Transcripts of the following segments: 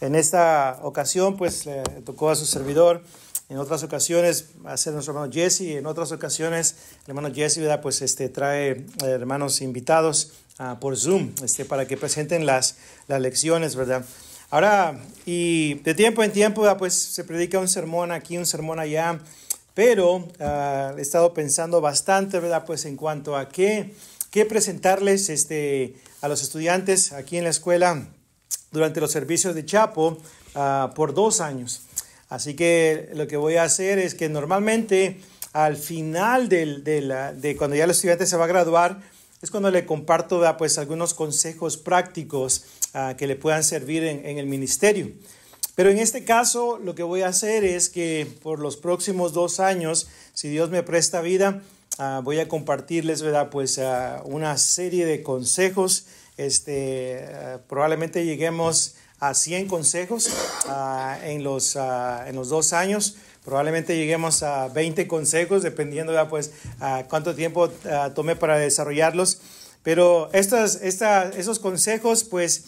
En esta ocasión, pues le tocó a su servidor, en otras ocasiones a ser nuestro hermano Jesse, en otras ocasiones el hermano Jesse, ¿verdad? Pues este, trae eh, hermanos invitados ah, por Zoom este, para que presenten las, las lecciones, ¿verdad? Ahora, y de tiempo en tiempo, pues se predica un sermón aquí, un sermón allá, pero ah, he estado pensando bastante, ¿verdad? Pues en cuanto a qué, qué presentarles este, a los estudiantes aquí en la escuela durante los servicios de Chapo ah, por dos años. Así que lo que voy a hacer es que normalmente al final de, la, de cuando ya el estudiante se va a graduar, es cuando le comparto pues, algunos consejos prácticos ah, que le puedan servir en, el ministerio. Pero en este caso lo que voy a hacer es que por los próximos dos años, si Dios me presta vida, ah, voy a compartirles ¿verdad? Pues, una serie de consejos este, probablemente lleguemos a 100 consejos ah, en, los, ah, en los dos años. Probablemente lleguemos a 20 consejos, dependiendo de pues, ah, cuánto tiempo tome para desarrollarlos. Pero estas, esos consejos, pues,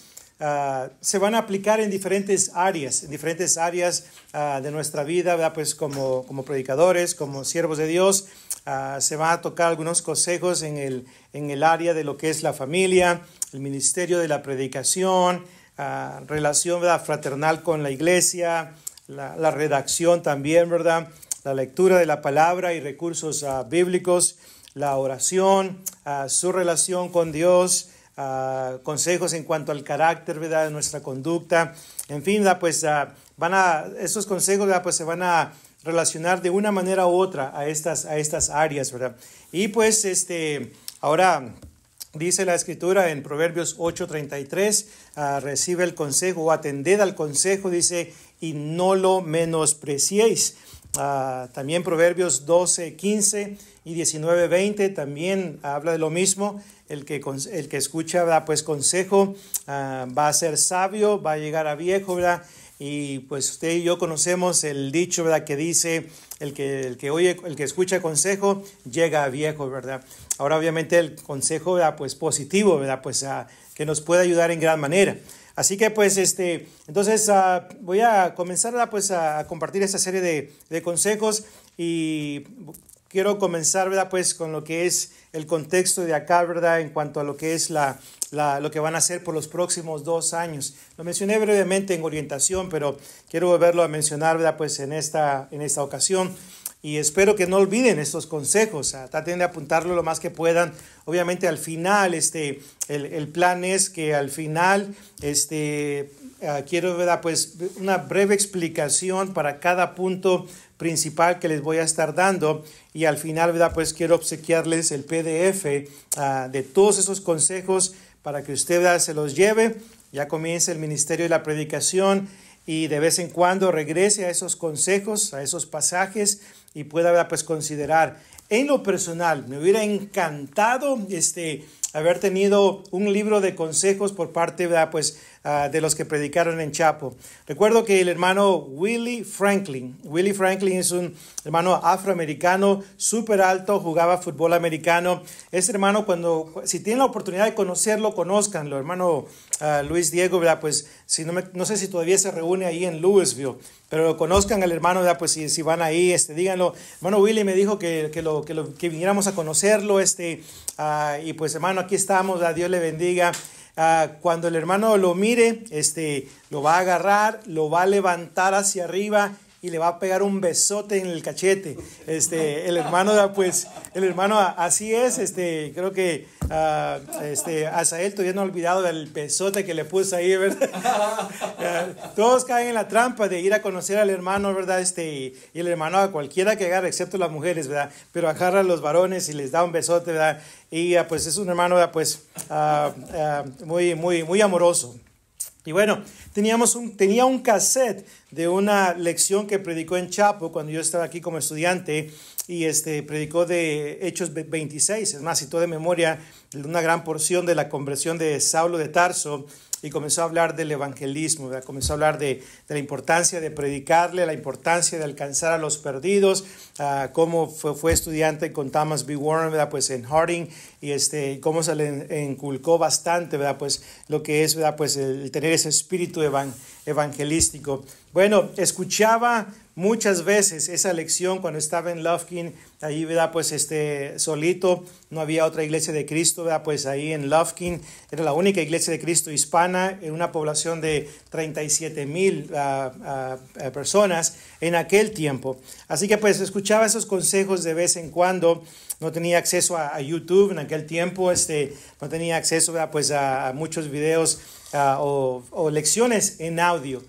se van a aplicar en diferentes áreas, en diferentes áreas de nuestra vida, pues como, como, predicadores, como siervos de Dios. se van a tocar algunos consejos en el, en el área de lo que es la familia, el ministerio de la predicación, ah, relación fraternal con la iglesia, la, redacción también, ¿verdad? La lectura de la palabra y recursos ah, bíblicos, la oración, ah, su relación con Dios, consejos en cuanto al carácter, ¿verdad? De nuestra conducta. En fin, ¿verdad? pues van a, estos consejos, Pues se van a relacionar de una manera u otra a estas, a estas áreas, ¿verdad? Y pues, este, ahora Dice la escritura en Proverbios 8:33, ah, recibe el consejo o atended al consejo, dice, y no lo menospreciéis. Ah, también Proverbios 12.15 y 19.20 también habla de lo mismo. El que, el que escucha, pues consejo, ah, va a ser sabio, va a llegar a viejo, ¿verdad? Y pues usted y yo conocemos el dicho, ¿verdad? Que dice, el que, el que oye, el que escucha consejo, llega viejo, ¿verdad? Ahora obviamente el consejo, ¿verdad? Pues positivo, ¿verdad? Pues ah, que nos puede ayudar en gran manera. Así que pues este, entonces ah, voy a comenzar pues a compartir esta serie de, de consejos y quiero comenzar, ¿verdad? Pues con lo que es el contexto de acá, ¿verdad? En cuanto a lo que es la, la, lo que van a hacer por los próximos dos años. Lo mencioné brevemente en orientación, pero quiero volverlo a mencionar, ¿verdad? Pues en esta, en esta ocasión. Y espero que no olviden estos consejos. Traten de apuntarlo lo más que puedan. Obviamente al final, este, el, el plan es que al final, este, ah, quiero, ¿verdad? Pues una breve explicación para cada punto principal que les voy a estar dando y al final, ¿verdad? Pues quiero obsequiarles el PDF ah, de todos esos consejos para que usted se los lleve, ya comience el ministerio de la predicación y de vez en cuando regrese a esos consejos, a esos pasajes y pueda ¿verdad? pues considerar. En lo personal, me hubiera encantado este haber tenido un libro de consejos por parte ¿verdad? pues Ah, de los que predicaron en Chapo. Recuerdo que el hermano Willie Franklin, Willie Franklin es un hermano afroamericano, súper alto, jugaba fútbol americano. Este hermano, cuando, si tienen la oportunidad de conocerlo, conozcanlo. Hermano ah, Luis Diego, ¿verdad? pues si no, sé si todavía se reúne ahí en Louisville, pero lo conozcan al hermano, ¿verdad? pues si, si, van ahí, este, díganlo. Hermano Willie me dijo que, que, lo, que, viniéramos a conocerlo, este, ah, y pues hermano, aquí estamos, a Dios le bendiga. Ah, cuando el hermano lo mire, este, lo va a agarrar, lo va a levantar hacia arriba y le va a pegar un besote en el cachete. Este, el hermano, pues, el hermano, así es, este, creo que uh, este, todavía no ha olvidado el besote que le puso ahí, ¿verdad? Ah, todos caen en la trampa de ir a conocer al hermano, ¿verdad? Este, y, el hermano a cualquiera que agarre, excepto las mujeres, ¿verdad? Pero agarra a los varones y les da un besote, ¿verdad? Y ah, pues es un hermano, Pues muy, muy, muy amoroso. Y bueno, teníamos tenía un cassette de una lección que predicó en Chapo cuando yo estaba aquí como estudiante y este, predicó de Hechos 26, es más, citó de memoria una gran porción de la conversión de Saulo de Tarso y comenzó a hablar del evangelismo, comenzó a hablar de, la importancia de predicarle, la importancia de alcanzar a los perdidos, ah, cómo fue, fue, estudiante con Thomas B. Warren, pues en Harding, y este, cómo se le inculcó bastante, ¿verdad? pues lo que es Pues el, tener ese espíritu evan, evangelístico. Bueno, escuchaba muchas veces esa lección cuando estaba en Lufkin, ahí, ¿verdad? Pues este, solito, no había otra iglesia de Cristo, ¿verdad? Pues ahí en Lufkin, era la única iglesia de Cristo hispana en una población de 37 mil personas en aquel tiempo. Así que pues escuchaba esos consejos de vez en cuando. No tenía acceso a, YouTube en aquel tiempo, este, no tenía acceso pues, a, muchos videos o lecciones en audio.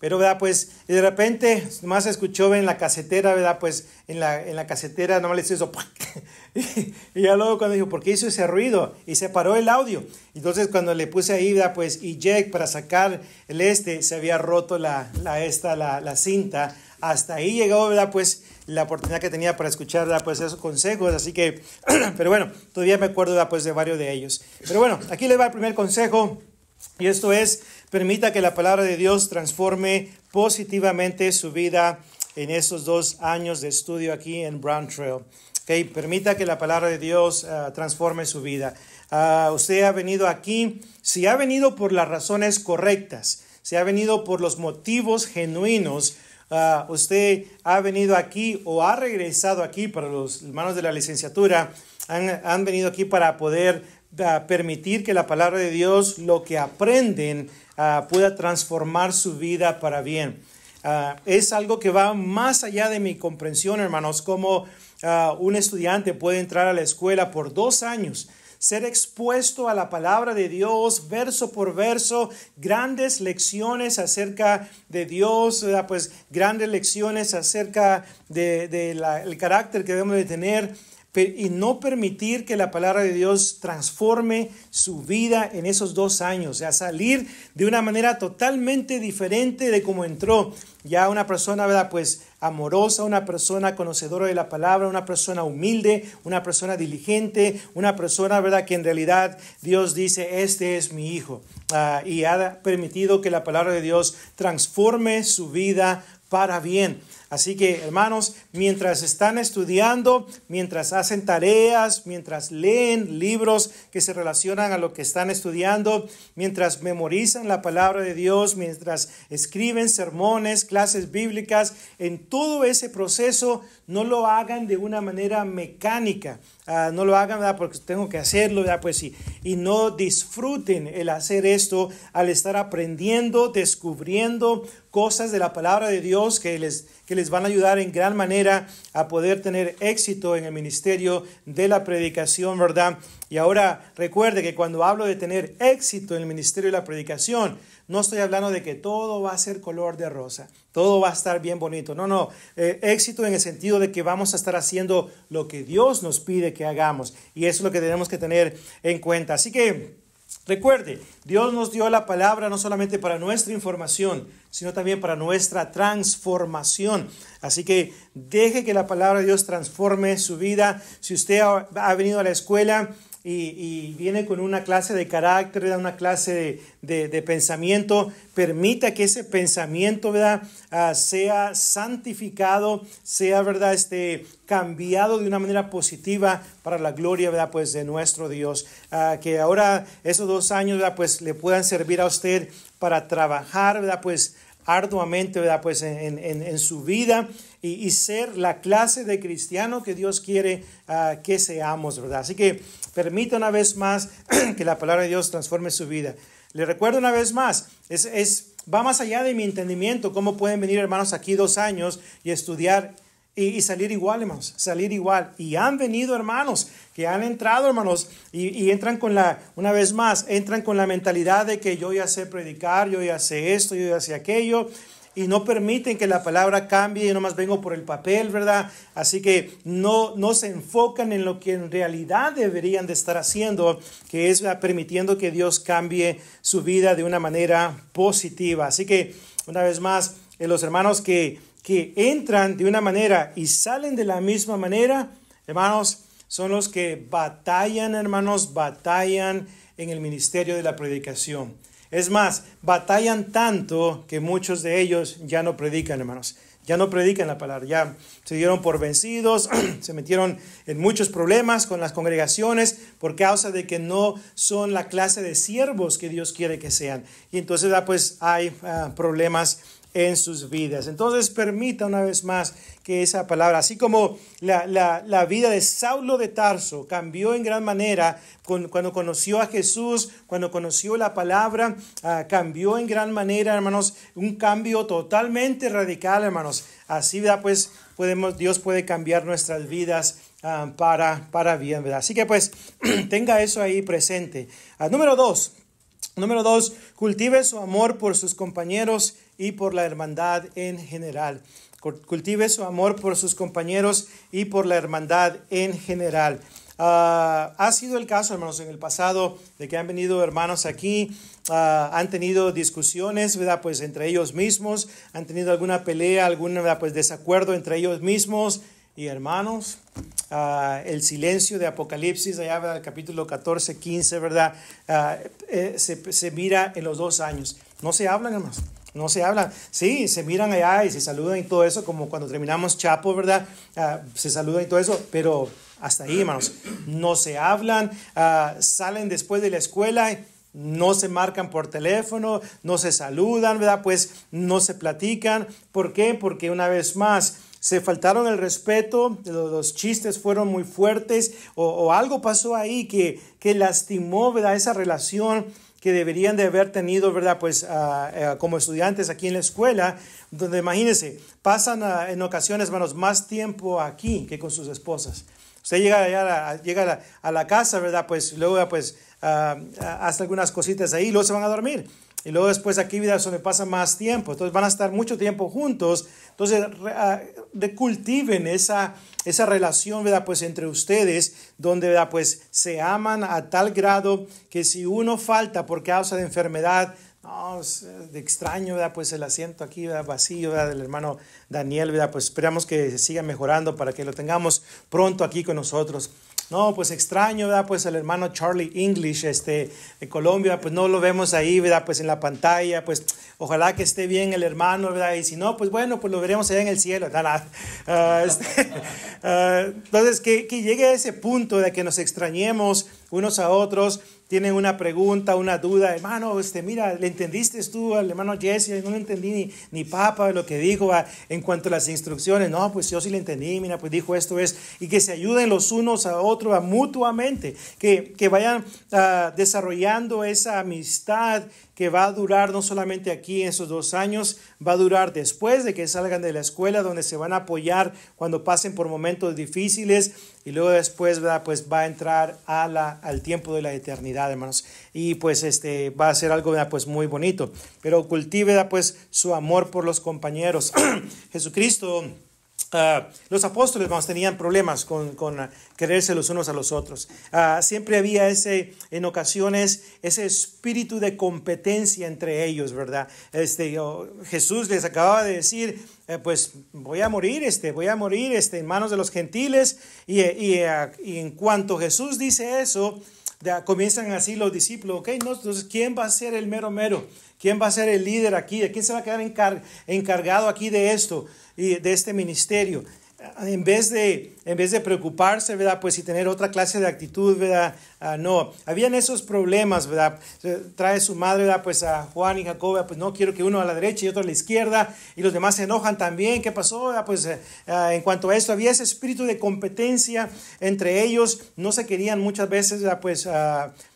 Pero, ¿verdad? Pues de repente, nomás escuchó en la casetera, ¿verdad? Pues en la, en la casetera nomás le hizo eso. y, ya luego cuando dijo, ¿por qué hizo ese ruido? Y se paró el audio. Entonces cuando le puse ahí, ¿verdad? Pues y jack para sacar el este, se había roto la, la la, cinta. Hasta ahí llegó, ¿verdad? Pues la oportunidad que tenía para escuchar, ¿verdad? Pues esos consejos. Así que, pero bueno, todavía me acuerdo, ¿verdad? Pues de varios de ellos. Pero bueno, aquí le va el primer consejo y esto es, permita que la palabra de Dios transforme positivamente su vida en esos dos años de estudio aquí en Brown Trail. Okay, permita que la palabra de Dios ah, transforme su vida. Ah, usted ha venido aquí, si ha venido por las razones correctas, si ha venido por los motivos genuinos, ah, usted ha venido aquí o ha regresado aquí para los hermanos de la licenciatura, han venido aquí para poder permitir que la palabra de Dios, lo que aprenden, ah, pueda transformar su vida para bien. Ah, es algo que va más allá de mi comprensión, hermanos, como ah, un estudiante puede entrar a la escuela por dos años, ser expuesto a la palabra de Dios verso por verso, grandes lecciones acerca de Dios, pues grandes lecciones acerca del de, el carácter que debemos de tener, y no permitir que la palabra de Dios transforme su vida en esos dos años, o sea, salir de una manera totalmente diferente de cómo entró, ya una persona, ¿verdad? Pues amorosa, una persona conocedora de la palabra, una persona humilde, una persona diligente, una persona, ¿verdad? Que en realidad Dios dice, este es mi hijo. Ah, y ha permitido que la palabra de Dios transforme su vida para bien. Así que, hermanos, mientras están estudiando, mientras hacen tareas, mientras leen libros que se relacionan a lo que están estudiando, mientras memorizan la palabra de Dios, mientras escriben sermones, clases bíblicas, en todo ese proceso no lo hagan de una manera mecánica, ah, no lo hagan porque tengo que hacerlo, pues sí, y no disfruten el hacer esto al estar aprendiendo, descubriendo cosas de la palabra de Dios que les, que les van a ayudar en gran manera a poder tener éxito en el ministerio de la predicación, ¿verdad? Y ahora recuerde que cuando hablo de tener éxito en el ministerio de la predicación, no estoy hablando de que todo va a ser color de rosa, todo va a estar bien bonito. No, no, eh, éxito en el sentido de que vamos a estar haciendo lo que Dios nos pide que hagamos. Y eso es lo que tenemos que tener en cuenta. Así que recuerde, Dios nos dio la palabra no solamente para nuestra información, sino también para nuestra transformación. Así que deje que la palabra de Dios transforme su vida. Si usted ha venido a la escuela, y, viene con una clase de carácter, una clase de, pensamiento, permita que ese pensamiento ¿verdad? Ah, sea santificado, sea ¿verdad? Este, cambiado de una manera positiva para la gloria ¿verdad? Pues de nuestro Dios. Ah, que ahora esos dos años ¿verdad? Pues, le puedan servir a usted para trabajar, ¿verdad? Pues arduamente ¿verdad? Pues en, su vida y, ser la clase de cristiano que Dios quiere ah, que seamos, ¿verdad? Así que permita una vez más que la palabra de Dios transforme su vida. Le recuerdo una vez más, es, es, va más allá de mi entendimiento, cómo pueden venir hermanos aquí dos años y estudiar y, salir igual, hermanos, salir igual. Y han venido hermanos que han entrado, hermanos, y, entran con la, una vez más, entran con la mentalidad de que yo ya sé predicar, yo ya sé esto, yo ya sé aquello, y no permiten que la palabra cambie, y nomás vengo por el papel, ¿verdad? Así que no, no se enfocan en lo que en realidad deberían de estar haciendo, que es permitiendo que Dios cambie su vida de una manera positiva. Así que, una vez más, eh, los hermanos que que entran de una manera y salen de la misma manera, hermanos, son los que batallan, hermanos, batallan en el ministerio de la predicación. Es más, batallan tanto que muchos de ellos ya no predican, hermanos. Ya no predican la palabra, ya se dieron por vencidos, se metieron en muchos problemas con las congregaciones por causa de que no son la clase de siervos que Dios quiere que sean. Y entonces, ah, pues hay ah, problemas en sus vidas. Entonces permita una vez más que esa palabra, así como la, vida de Saulo de Tarso cambió en gran manera cuando conoció a Jesús, cuando conoció la palabra, ah, cambió en gran manera, hermanos, un cambio totalmente radical, hermanos. Así, Pues podemos, Dios puede cambiar nuestras vidas. Ah, para, para bien, ¿verdad? Así que pues tenga eso ahí presente. Ah, número dos, número dos, cultive su amor por sus compañeros y por la hermandad en general. Cultive su amor por sus compañeros y por la hermandad en general. Ah, ha sido el caso, hermanos, en el pasado de que han venido hermanos aquí, ah, han tenido discusiones, ¿verdad? Pues entre ellos mismos, han tenido alguna pelea, algún pues, desacuerdo entre ellos mismos. Y hermanos, ah, el silencio de Apocalipsis, allá capítulo 14, 15, ¿verdad? Eh, se, se mira en los dos años. No se hablan, hermanos no se hablan. Sí, se miran allá y se saludan y todo eso, como cuando terminamos Chapo, ¿verdad? Ah, se saludan y todo eso, pero hasta ahí, hermanos. No se hablan, ah, salen después de la escuela. no se marcan por teléfono, no se saludan, ¿verdad? Pues no se platican. ¿Por qué? Porque una vez más se faltaron el respeto, los chistes fueron muy fuertes o, algo pasó ahí que, que lastimó, ¿verdad? Esa relación que deberían de haber tenido, ¿verdad? Pues ah, eh, como estudiantes aquí en la escuela, donde imagínense, pasan ah, en ocasiones, hermanos, más tiempo aquí que con sus esposas. Usted llega, a, la, a, la, casa, ¿verdad? Pues luego, pues, ah, hace algunas cositas ahí y luego se van a dormir. Y luego después aquí vida donde pasa más tiempo. Entonces van a estar mucho tiempo juntos. Entonces uh, cultiven esa, esa relación, ¿verdad? Pues entre ustedes, donde, ¿verdad? Pues se aman a tal grado que si uno falta por causa de enfermedad, no, pues, extraño, ¿verdad? Pues el asiento aquí, Vacío, ¿verdad? Del hermano Daniel, ¿verdad? Pues esperamos que siga mejorando para que lo tengamos pronto aquí con nosotros. No, pues extraño, ¿verdad? Pues el hermano Charlie English, este, de Colombia, pues no lo vemos ahí, ¿verdad? Pues en la pantalla, pues ojalá que esté bien el hermano, ¿verdad? Y si no, pues bueno, pues lo veremos allá en el cielo, ah, este, ah, entonces, que, que llegue a ese punto de que nos extrañemos unos a otros, tienen una pregunta, una duda, hermano, este, mira, ¿le entendiste tú al hermano Jesse? No le entendí ni, ni papa lo que dijo ah, en cuanto a las instrucciones. No, pues yo sí le entendí, mira, pues dijo esto es. Y que se ayuden los unos a otros ah, mutuamente, que, vayan ah, desarrollando esa amistad que va a durar no solamente aquí en esos dos años, va a durar después de que salgan de la escuela, donde se van a apoyar cuando pasen por momentos difíciles y luego después ¿verdad? pues va a entrar a la al tiempo de la eternidad, hermanos. Y pues este va a ser algo pues muy bonito. Pero cultive pues su amor por los compañeros. Jesucristo los apóstoles vamos, tenían problemas con, quererse los unos a los otros. Ah, siempre había ese, en ocasiones, ese espíritu de competencia entre ellos, ¿verdad? Este, Jesús les acababa de decir, eh, pues voy a morir, este, voy a morir este, en manos de los gentiles. y eh, eh, en cuanto Jesús dice eso, comienzan así los discípulos, ok, ¿quién va a ser el mero mero? ¿Quién va a ser el líder aquí? quién se va a quedar encargado aquí de esto, y de este ministerio? en vez de, en vez de preocuparse, ¿verdad? Pues y tener otra clase de actitud, ¿verdad? Ah, no, habían esos problemas, ¿verdad? Trae su madre, Pues a Juan y Jacoba pues no quiero que uno a la derecha y otro a la izquierda, y los demás se enojan también, ¿qué pasó? Ah, pues eh, ah, en cuanto a esto, había ese espíritu de competencia entre ellos, no se querían muchas veces, Pues,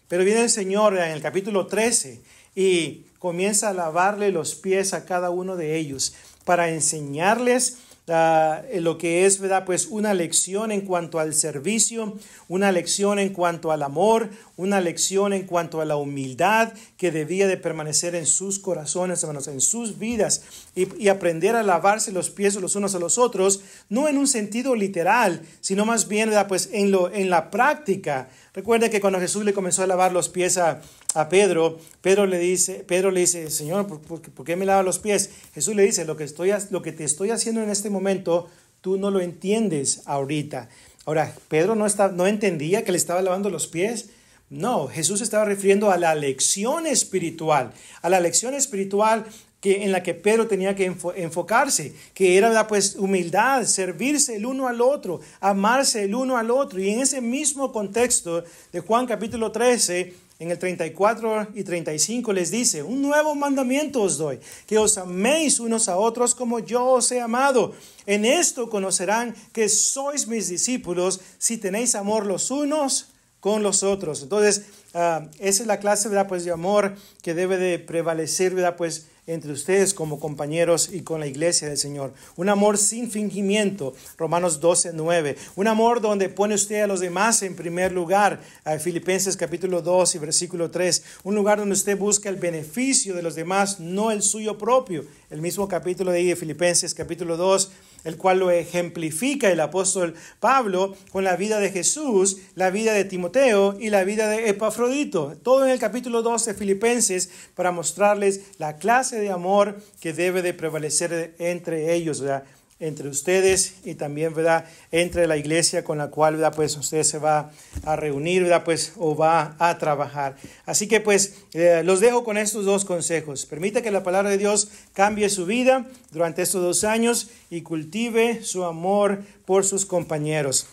pero viene el Señor en el capítulo 13 y comienza a lavarle los pies a cada uno de ellos para enseñarles Ah, eh, lo que es, ¿verdad? Pues una lección en cuanto al servicio, una lección en cuanto al amor, una lección en cuanto a la humildad que debía de permanecer en sus corazones, hermanos, en sus vidas, y, aprender a lavarse los pies los unos a los otros, no en un sentido literal, sino más bien Pues en, lo, en la práctica. Recuerda que cuando Jesús le comenzó a lavar los pies a, Pedro, Pedro le dice, Pedro le dice Señor, ¿por, por, qué me lava los pies? Jesús le dice, lo que, estoy, lo que te estoy haciendo en este momento, tú no lo entiendes ahorita. Ahora, Pedro no, está, no entendía que le estaba lavando los pies, no, Jesús estaba refiriendo a la lección espiritual, a la lección espiritual que, en la que Pedro tenía que enfocarse, que era la pues humildad, servirse el uno al otro, amarse el uno al otro. Y en ese mismo contexto de Juan capítulo 13, en el 34 y 35 les dice, un nuevo mandamiento os doy, que os améis unos a otros como yo os he amado. En esto conocerán que sois mis discípulos si tenéis amor los unos con los otros. Entonces, ah, esa es la clase, pues, de amor que debe de prevalecer, ¿verdad? Pues entre ustedes como compañeros y con la iglesia del Señor. Un amor sin fingimiento, Romanos 12, 9. Un amor donde pone usted a los demás en primer lugar, Filipenses capítulo 2 y versículo 3. Un lugar donde usted busca el beneficio de los demás, no el suyo propio. El mismo capítulo de ahí, Filipenses capítulo 2 el cual lo ejemplifica el apóstol Pablo con la vida de Jesús, la vida de Timoteo y la vida de Epafrodito. Todo en el capítulo 12 de Filipenses para mostrarles la clase de amor que debe de prevalecer entre ellos. ¿verdad? entre ustedes y también, ¿verdad?, entre la iglesia con la cual, ¿verdad?, pues usted se va a reunir, ¿verdad?, pues o va a trabajar. Así que, pues, eh, los dejo con estos dos consejos. Permita que la palabra de Dios cambie su vida durante estos dos años y cultive su amor por sus compañeros.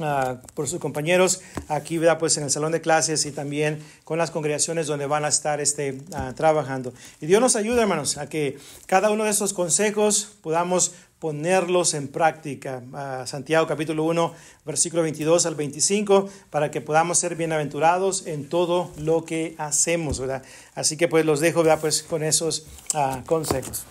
Ah, por sus compañeros aquí, ¿verdad? Pues en el salón de clases y también con las congregaciones donde van a estar este, ah, trabajando. Y Dios nos ayuda, hermanos, a que cada uno de estos consejos podamos ponerlos en práctica. Ah, Santiago capítulo 1, versículo 22 al 25, para que podamos ser bienaventurados en todo lo que hacemos, ¿verdad? Así que pues los dejo, Pues con esos ah, consejos.